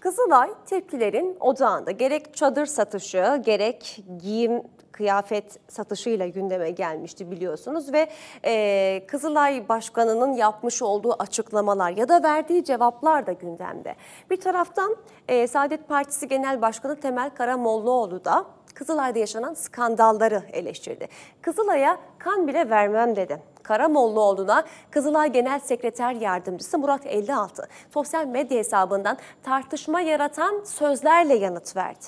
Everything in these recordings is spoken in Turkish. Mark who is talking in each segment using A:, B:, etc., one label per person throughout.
A: Kızılay tepkilerin odağında gerek çadır satışı gerek giyim kıyafet satışıyla gündeme gelmişti biliyorsunuz ve e, Kızılay Başkanı'nın yapmış olduğu açıklamalar ya da verdiği cevaplar da gündemde. Bir taraftan e, Saadet Partisi Genel Başkanı Temel Karamollaoğlu da Kızılay'da yaşanan skandalları eleştirdi. Kızılay'a kan bile vermem dedi. Karamollaoğlu'na Kızılay Genel Sekreter Yardımcısı Murat 56 sosyal medya hesabından tartışma yaratan sözlerle yanıt verdi.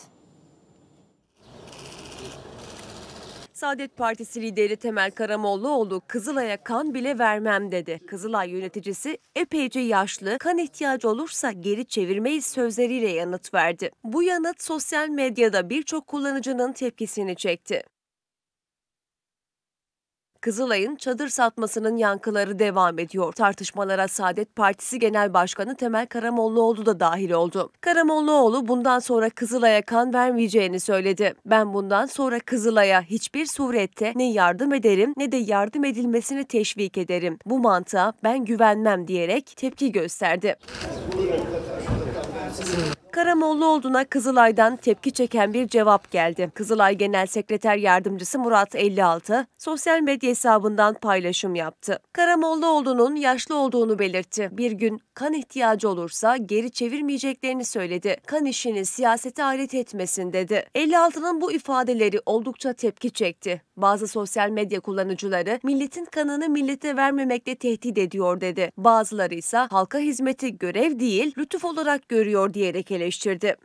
A: Saadet Partisi lideri Temel Karamollaoğlu Kızılay'a kan bile vermem dedi. Kızılay yöneticisi epeyce yaşlı, kan ihtiyacı olursa geri çevirmeyiz sözleriyle yanıt verdi. Bu yanıt sosyal medyada birçok kullanıcının tepkisini çekti. Kızılay'ın çadır satmasının yankıları devam ediyor. Tartışmalara Saadet Partisi Genel Başkanı Temel Karamollaoğlu da dahil oldu. Karamollaoğlu bundan sonra Kızılay'a kan vermeyeceğini söyledi. Ben bundan sonra Kızılay'a hiçbir surette ne yardım ederim ne de yardım edilmesini teşvik ederim. Bu mantığa ben güvenmem diyerek tepki gösterdi olduğuna Kızılay'dan tepki çeken bir cevap geldi. Kızılay Genel Sekreter Yardımcısı Murat 56 sosyal medya hesabından paylaşım yaptı. olduğunun yaşlı olduğunu belirtti. Bir gün kan ihtiyacı olursa geri çevirmeyeceklerini söyledi. Kan işini siyasete alet etmesin dedi. 56'nın bu ifadeleri oldukça tepki çekti. Bazı sosyal medya kullanıcıları milletin kanını millete vermemekle tehdit ediyor dedi. Bazıları ise halka hizmeti görev değil lütuf olarak görüyor diyerek eleştirdi.